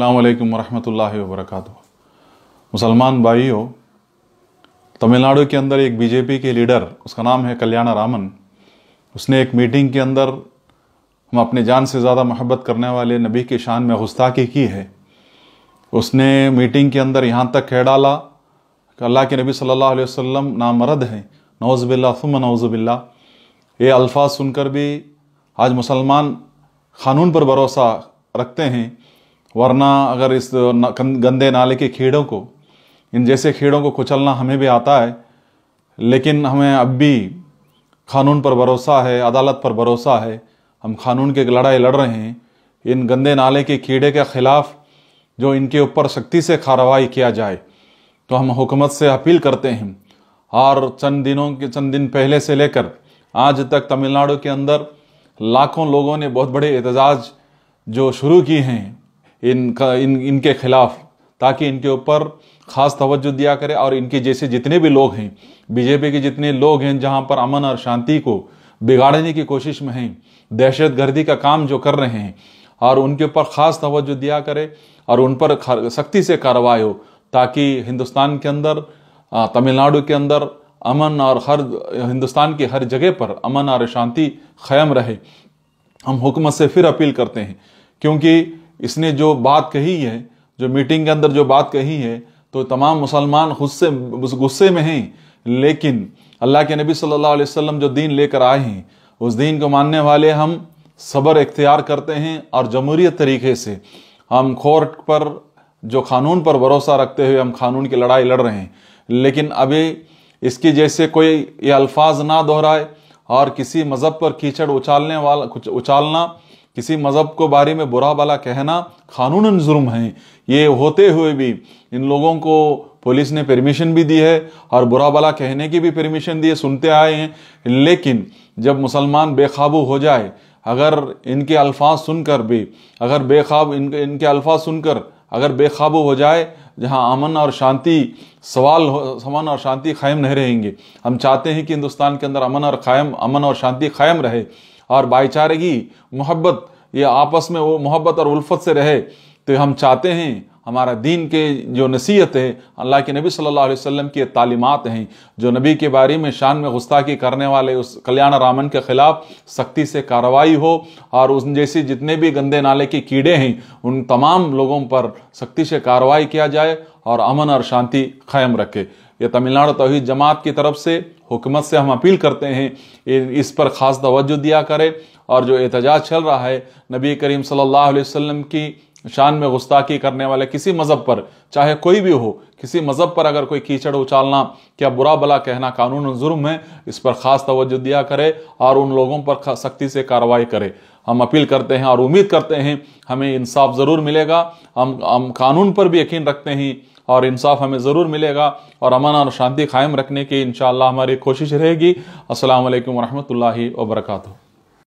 अल्लाम वरहमल वर्क मुसलमान भाइयों तमिलनाडु के अंदर एक बीजेपी के लीडर उसका नाम है कल्याणा रामन उसने एक मीटिंग के अंदर हम अपने जान से ज़्यादा मोहब्बत करने वाले नबी के शान में गुस्ताखी की है उसने मीटिंग के अंदर यहाँ तक कह डाला कि अल्लाह के नबी सल्लल्लाहु अलैहि वसल्लम हैं नौज़बिल्ला सुम नौज़बिल्ला ये अल्फाज सुनकर भी आज मुसलमान क़ानून पर भरोसा रखते हैं वरना अगर इस गंदे नाले के खेड़ों को इन जैसे खेड़ों को कुचलना हमें भी आता है लेकिन हमें अब भी कानून पर भरोसा है अदालत पर भरोसा है हम कानून की लड़ाई लड़ रहे हैं इन गंदे नाले के कीड़े के ख़िलाफ़ जो इनके ऊपर सख्ती से कार्रवाई किया जाए तो हम हुकूमत से अपील करते हैं और चंद दिनों के चंद दिन पहले से लेकर आज तक तमिलनाडु के अंदर लाखों लोगों ने बहुत बड़े एहतजाज जो शुरू किए हैं इनका इन इनके खिलाफ ताकि इनके ऊपर खास तवज्जो दिया करे और इनके जैसे जितने भी लोग हैं बीजेपी के जितने लोग हैं जहां पर अमन और शांति को बिगाड़ने की कोशिश में हैं दहशत गर्दी का काम जो कर रहे हैं और उनके ऊपर ख़ास तवज्जो दिया करे और उन पर सख्ती से कार्रवाई हो ताकि हिंदुस्तान के अंदर तमिलनाडु के अंदर अमन और हर हिंदुस्तान की हर जगह पर अमन और शांति कायम रहे हम हुकूमत से फिर अपील करते हैं क्योंकि इसने जो बात कही है जो मीटिंग के अंदर जो बात कही है तो तमाम मुसलमान गुस्से गुस्से में हैं लेकिन अल्लाह के नबी सल्लल्लाहु अलैहि वसल्लम जो दीन लेकर आए हैं उस दीन को मानने वाले हम सब्र इख्तियार करते हैं और जमहूरियत तरीके से हम कोर्ट पर जो कानून पर भरोसा रखते हुए हम कानून की लड़ाई लड़ रहे हैं लेकिन अभी इसकी जैसे कोई ये अल्फाज ना दोहराए और किसी मज़हब पर कीचड़ उछालने वाला कुछ उछालना किसी मज़हब को बारे में बुरा भला कहना कानून जुर्म है ये होते हुए भी इन लोगों को पुलिस ने परमिशन भी दी है और बुरा भला कहने की भी परमिशन दी है सुनते आए हैं लेकिन जब मुसलमान बेकाबू हो जाए अगर इनके अल्फाज सुनकर भी अगर बेखाब इन इनके अल्फाज सुनकर अगर बेखाबू हो जाए जहां अमन और शांति सवाल अमन और शांति कायम नहीं रहेंगे हम चाहते हैं कि हिंदुस्तान के अंदर अमन और कायम अमन और शांति कायम रहे और भाईचारे की मोहब्बत ये आपस में वो मोहब्बत और उल्फत से रहे तो हम चाहते हैं हमारा दीन के जो नसीहत है अल्लाह के नबी सल्लल्लाहु अलैहि वसल्लम की तालीमत हैं जो नबी के बारे में शान में गुस्ताखी करने वाले उस कल्याण रामन के ख़िलाफ़ सख्ती से कार्रवाई हो और उन जैसे जितने भी गंदे नाले के कीड़े हैं उन तमाम लोगों पर सख्ती से कार्रवाई किया जाए और अमन और शांति कायम रखे ये तमिलनाडु तोहद जमात की तरफ से हुकूमत से हम अपील करते हैं इस पर ख़ास तोज्जो दिया करें और जो एहतजाज चल रहा है नबी करीम सल्लल्लाहु अलैहि वसल्लम की शान में गुस्ताखी करने वाले किसी मज़हब पर चाहे कोई भी हो किसी मज़हब पर अगर कोई कीचड़ उछालना या बुरा भला कहना कानून जुर्म है इस पर ख़ास तवज्जो दिया करे और उन लोगों पर सख्ती से कार्रवाई करे हम अपील करते हैं और उम्मीद करते हैं हमें इंसाफ ज़रूर मिलेगा हम हम कानून पर भी यकीन रखते हैं और इंसाफ हमें ज़रूर मिलेगा और अमन और शांति कायम रखने की इन हमारी कोशिश रहेगी असल वरहमल वर्का